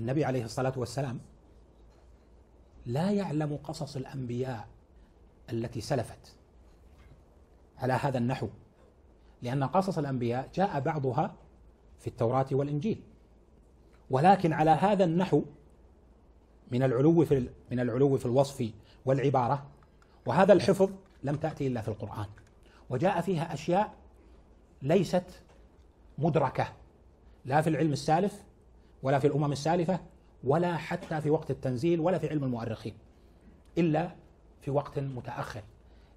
النبي عليه الصلاة والسلام لا يعلم قصص الأنبياء التي سلفت على هذا النحو لأن قصص الأنبياء جاء بعضها في التوراة والإنجيل ولكن على هذا النحو من العلو في من العلو في الوصف والعبارة وهذا الحفظ لم تأتي إلا في القرآن وجاء فيها أشياء ليست مدركة لا في العلم السالف ولا في الأمم السالفة ولا حتى في وقت التنزيل ولا في علم المؤرخين إلا في وقت متأخر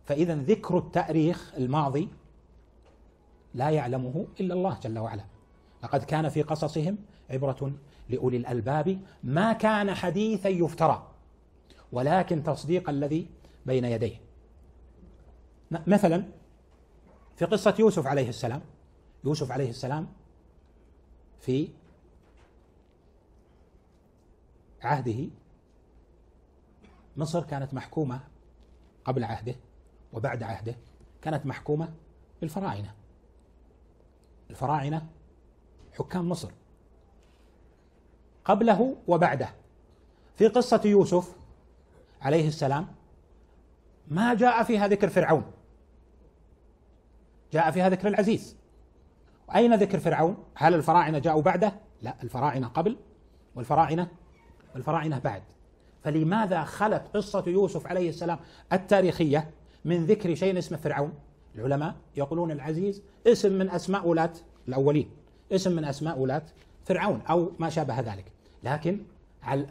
فإذا ذكر التأريخ الماضي لا يعلمه إلا الله جل وعلا لقد كان في قصصهم عبرة لأولي الألباب ما كان حديثا يفترى ولكن تصديق الذي بين يديه مثلا في قصة يوسف عليه السلام يوسف عليه السلام في عهده مصر كانت محكومة قبل عهده وبعد عهده كانت محكومة بالفراعنة الفراعنة حكام مصر قبله وبعده في قصة يوسف عليه السلام ما جاء فيها ذكر فرعون جاء فيها ذكر العزيز أين ذكر فرعون؟ هل الفراعنة جاءوا بعده؟ لا الفراعنة قبل والفراعنة والفراعنة بعد فلماذا خلت قصة يوسف عليه السلام التاريخية من ذكر شيء اسمه فرعون العلماء يقولون العزيز اسم من أسماء ولاة الأولين اسم من أسماء ولاة فرعون أو ما شابه ذلك لكن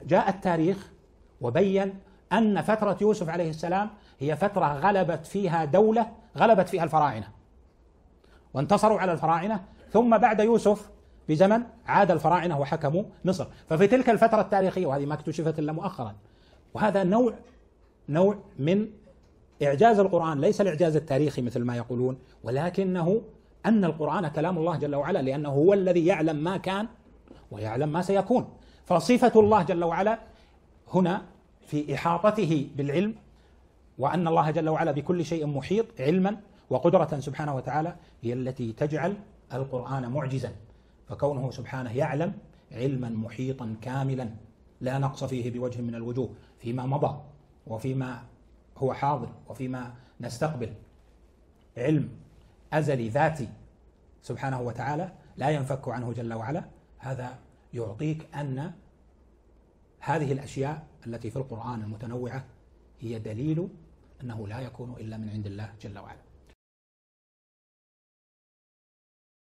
جاء التاريخ وبين أن فترة يوسف عليه السلام هي فترة غلبت فيها دولة غلبت فيها الفراعنة وانتصروا على الفراعنة ثم بعد يوسف في زمن عاد الفراعنة وحكموا مصر ففي تلك الفترة التاريخية وهذه ما اكتشفت إلا مؤخرا وهذا نوع نوع من إعجاز القرآن ليس الإعجاز التاريخي مثل ما يقولون ولكنه أن القرآن كلام الله جل وعلا لأنه هو الذي يعلم ما كان ويعلم ما سيكون فصفة الله جل وعلا هنا في إحاطته بالعلم وأن الله جل وعلا بكل شيء محيط علما وقدرة سبحانه وتعالى هي التي تجعل القرآن معجزا فكونه سبحانه يعلم علما محيطا كاملا لا نقص فيه بوجه من الوجوه فيما مضى وفيما هو حاضر وفيما نستقبل علم ازلي ذاتي سبحانه وتعالى لا ينفك عنه جل وعلا هذا يعطيك ان هذه الاشياء التي في القران المتنوعه هي دليل انه لا يكون الا من عند الله جل وعلا